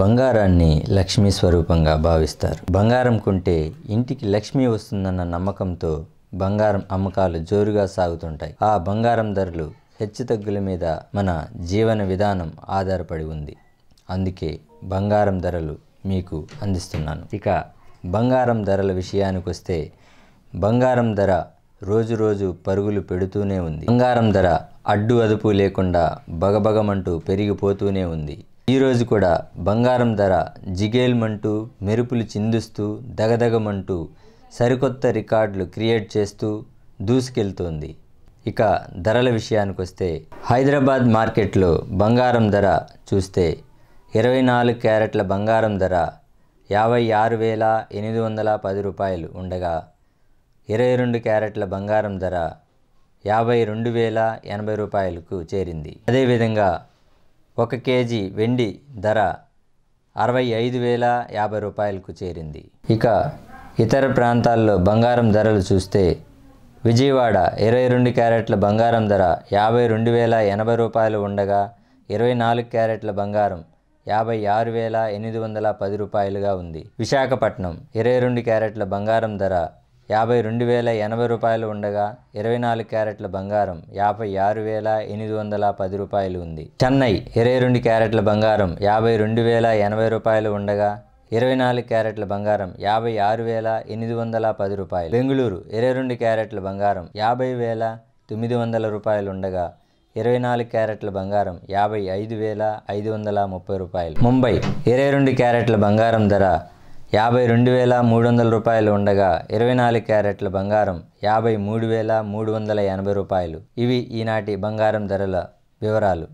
బంగారాన్ని లక్ష్మీ స్వరూపంగా భావిస్తారు బంగారం కొంటే ఇంటికి లక్ష్మి వస్తుందన్న నమ్మకంతో బంగారం అమ్మకాలు జోరుగా సాగుతుంటాయి ఆ బంగారం ధరలు హెచ్చుతగ్గుల మీద మన జీవన విధానం ఆధారపడి ఉంది అందుకే బంగారం ధరలు మీకు అందిస్తున్నాను ఇక బంగారం ధరల విషయానికి వస్తే బంగారం ధర రోజు రోజు పరుగులు పెడుతూనే ఉంది బంగారం ధర అడ్డు అదుపు లేకుండా బగబగమంటూ పెరిగిపోతూనే ఉంది ఈరోజు కూడా బంగారం ధర జిగేల్మంటూ మెరుపులు చిందిస్తూ దగదగమంటూ సరికొత్త రికార్డులు క్రియేట్ చేస్తూ దూసుకెళ్తోంది ఇక ధరల విషయానికి వస్తే హైదరాబాద్ మార్కెట్లో బంగారం ధర చూస్తే ఇరవై నాలుగు క్యారెట్ల బంగారం ధర యాభై ఆరు వేల ఎనిమిది వందల పది రూపాయలు ఉండగా ఇరవై రెండు క్యారెట్ల బంగారం ధర యాభై రెండు వేల ఎనభై రూపాయలకు చేరింది అదేవిధంగా ఒక కేజీ వెండి ధర అరవై ఐదు వేల యాభై రూపాయలకు చేరింది ఇక ఇతర ప్రాంతాల్లో బంగారం ధరలు చూస్తే విజయవాడ ఇరవై రెండు క్యారెట్ల బంగారం ధర యాభై రెండు వేల ఎనభై రూపాయలు ఉండగా ఇరవై నాలుగు క్యారెట్ల బంగారం యాభై ఆరు వేల ఎనిమిది వందల పది రూపాయలుగా ఉంది విశాఖపట్నం ఇరవై రెండు క్యారెట్ల బంగారం ధర యాభై రెండు వేల ఎనభై రూపాయలు ఉండగా ఇరవై నాలుగు క్యారెట్ల బంగారం యాభై ఆరు వేల ఎనిమిది వందల పది రూపాయలు ఉంది చెన్నై ఇరవై రెండు క్యారెట్ల బంగారం యాభై రెండు వేల ఎనభై రూపాయలు ఉండగా ఇరవై నాలుగు క్యారెట్ల బంగారం యాభై ఆరు వేల ఎనిమిది వందల పది రూపాయలు బెంగళూరు ఇరవై రెండు క్యారెట్ల బంగారం యాభై వేల తొమ్మిది వందల రూపాయలు ఉండగా ఇరవై నాలుగు క్యారెట్ల బంగారం యాభై ఐదు వేల ఐదు వందల ముప్పై రూపాయలు ముంబై ఇరవై రెండు క్యారెట్ల బంగారం ధర యాభై రెండు వేల మూడు వందల రూపాయలు ఉండగా ఇరవై నాలుగు క్యారెట్ల బంగారం యాభై మూడు వేల మూడు వందల ఎనభై రూపాయలు ఇవి ఈనాటి బంగారం ధరల వివరాలు